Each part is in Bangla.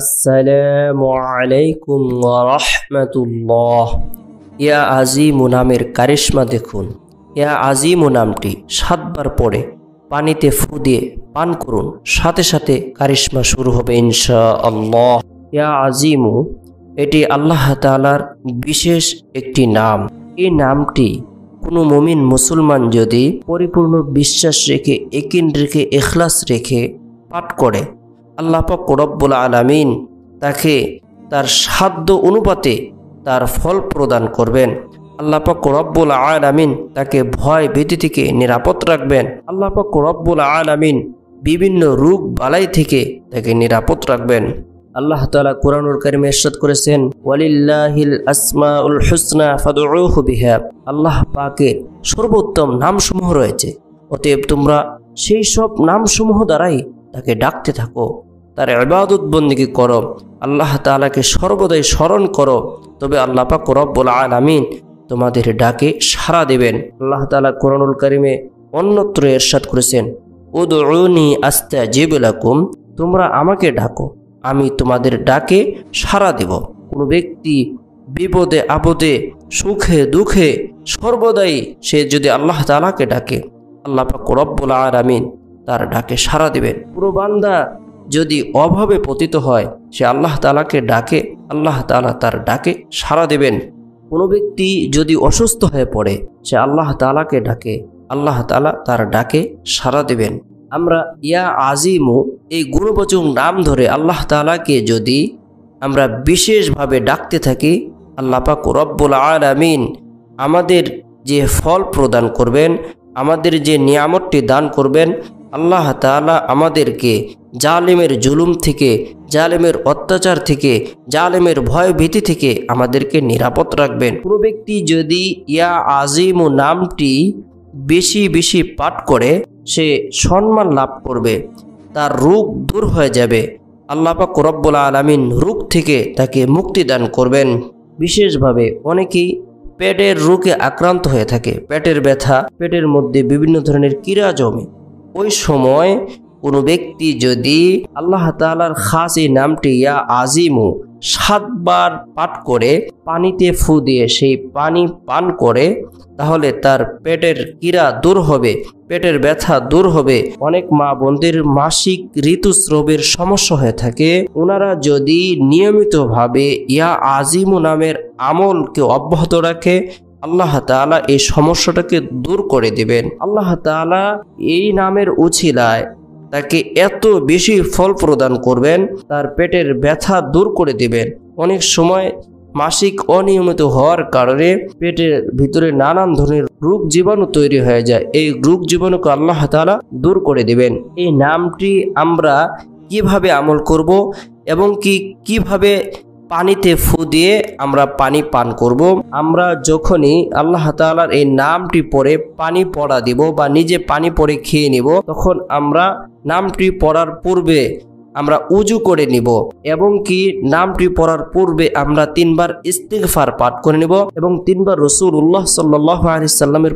আসসালামু আলাইকুম রহমতুল্লাহ ইয়া আজিমু নামের কারিশ্মা দেখুন ইয়া আজিমু নামটি সাতবার পরে পানিতে ফু দিয়ে পান করুন সাথে সাথে কারিশ্মা শুরু হবে ইনশা আল্লাহ ইয়া আজিমু এটি আল্লাহ তালার বিশেষ একটি নাম এই নামটি কোনো মমিন মুসলমান যদি পরিপূর্ণ বিশ্বাস রেখে একিন রেখে এখলাস রেখে পাঠ করে আল্লাপাক রব্বুল আলামিন তাকে তার সাধ্য অনুপাতে তার ফল প্রদান করবেন আল্লাপাক রব্বুল আলামিন তাকে ভয় ভীতি থেকে নিরাপদ রাখবেন আল্লাপাক রব্বুল আলামিন বিভিন্ন রোগ বালাই থেকে তাকে নিরাপদ রাখবেন আল্লাহ তালা কোরআনুল কারিমে ইরশাদ করেছেন ওয়ালিল্লাহিল আসমাউল হুসনা ফাদউহু বিহা আল্লাহ পাকের সর্বোত্তম নামসমূহ রয়েছে অতএব তোমরা সেই সব নামসমূহ দ্বারাই তাকে ডাকতে থাকো তার বন্দিকে করো আল্লাহ তালাকে সর্বদাই স্মরণ করো তবে আল্লাহ পাক রব্বুল আলামিন তোমাদের ডাকে সাড়া দেবেন আল্লাহ তালা কোরআনুল করিমে অন্যত্র এরশাদ করেছেন উদরুনি আস্তা জিবলাকুম তোমরা আমাকে ডাকো আমি তোমাদের ডাকে সাড়া দেব কোনো ব্যক্তি বিপদে আপদে সুখে দুঃখে সর্বদাই সে যদি আল্লাহ তালাকে ডাকে আল্লাহ পাক রব্বুল আলামিন তার ডাকে সাড়া দেবেন পুরো বান্দা যদি অভাবে পতিত হয় সে আল্লাহ তালাকে ডাকে আল্লাহ তালা তার ডাকে সাড়া দেবেন কোনো ব্যক্তি যদি অসুস্থ হয়ে পড়ে সে আল্লাহ তালাকে ডাকে আল্লাহ তালা তার ডাকে সাড়া দেবেন আমরা ইয়া আজিমু এই গুণবচন নাম ধরে আল্লাহ তালাকে যদি আমরা বিশেষভাবে ডাকতে থাকি আল্লাপাক রব্বুল আলামিন আমাদের যে ফল প্রদান করবেন আমাদের যে নিয়ামতটি দান করবেন আল্লাহ তালা আমাদেরকে জালেমের জুলুম থেকে জালেমের অত্যাচার থেকে জালেমের ভয় ভীতি থেকে আমাদেরকে নিরাপদ রাখবেন কোনো ব্যক্তি যদি ইয়া আজিম নামটি বেশি বেশি পাঠ করে সে সম্মান লাভ করবে তার রোগ দূর হয়ে যাবে আল্লাপা রব্বুল আলমিন রোগ থেকে তাকে মুক্তি দান করবেন বিশেষভাবে অনেকেই পেটের রোগে আক্রান্ত হয়ে থাকে পেটের ব্যথা পেটের মধ্যে বিভিন্ন ধরনের কীড়া জমে ওই সময় কোনো ব্যক্তি যদি আল্লাহ তালার খাস এই নামটি ইয়া আজিমু সাতবার পাঠ করে পানিতে ফু দিয়ে সেই পানি পান করে তাহলে তার পেটের কিরা দূর হবে পেটের ব্যথা দূর হবে অনেক মা বোনদের মাসিক ঋতুস্রবের সমস্যা হয়ে থাকে ওনারা যদি নিয়মিতভাবে ইয়া আজিমু নামের আমলকে অব্যাহত রাখে আল্লাহ তালা এই সমস্যাটাকে দূর করে দিবেন আল্লাহ তালা এই নামের উছিলায় তাকে এত বেশি ফল প্রদান করবেন তার পেটের ব্যথা দূর করে দিবেন অনেক সময় মাসিক অনিয়মিত হওয়ার কারণে পেটের ভিতরে নানান ধরনের রোগ জীবাণু তৈরি হয়ে যায় এই রোগ জীবাণুকে আল্লাহ তালা দূর করে দিবেন এই নামটি আমরা কিভাবে আমল করব এবং কি কিভাবে পানিতে ফু দিয়ে আমরা পানি পান করব আমরা যখনই আল্লাহ তালার এই নামটি পরে পানি পড়া দিব বা নিজে পানি পরে খেয়ে নিব তখন আমরা নামটি পড়ার পূর্বে আমরা উজু করে নিব এবং কি নামটি পড়ার পূর্বে আমরা তিনবার ইস্তিকফার পাঠ করে নিব এবং তিনবার রসুল উল্লাহ সাল্লাহ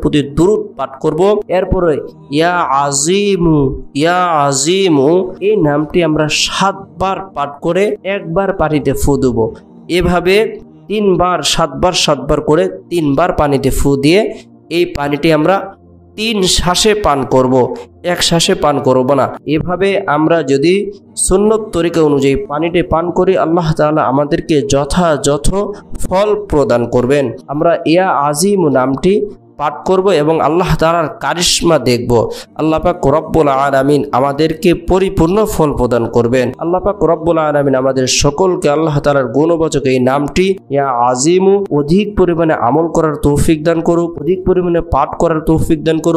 প্রতি দূরত পাঠ করব এরপরে ইয়া আজিমু ইয়া আজিমু এই নামটি আমরা সাতবার পাঠ করে একবার পানিতে ফু দেব এভাবে তিনবার সাতবার সাতবার করে তিনবার পানিতে ফু দিয়ে এই পানিটি আমরা তিন শ্বাসে পান করব। এক শ্বাসে পান করব না এভাবে আমরা যদি সুন্নত তরিকা অনুযায়ী পানিটি পান করি আল্লাহ তালা আমাদেরকে যথাযথ ফল প্রদান করবেন আমরা ইয়া আজিম নামটি পাঠ করব এবং আল্লাহ তালার কারিশ্মা দেখব আল্লাহ পাক রব্বুল আলামিন আমাদেরকে পরিপূর্ণ ফল প্রদান করবেন আল্লাহ পাক রব্বুল আলামিন আমাদের সকলকে আল্লাহ তালার গুণবাচক এই নামটি ইয়া আজিমু অধিক পরিমাণে আমল করার তৌফিক দান করুক অধিক পরিমাণে পাঠ করার তৌফিক দান করুক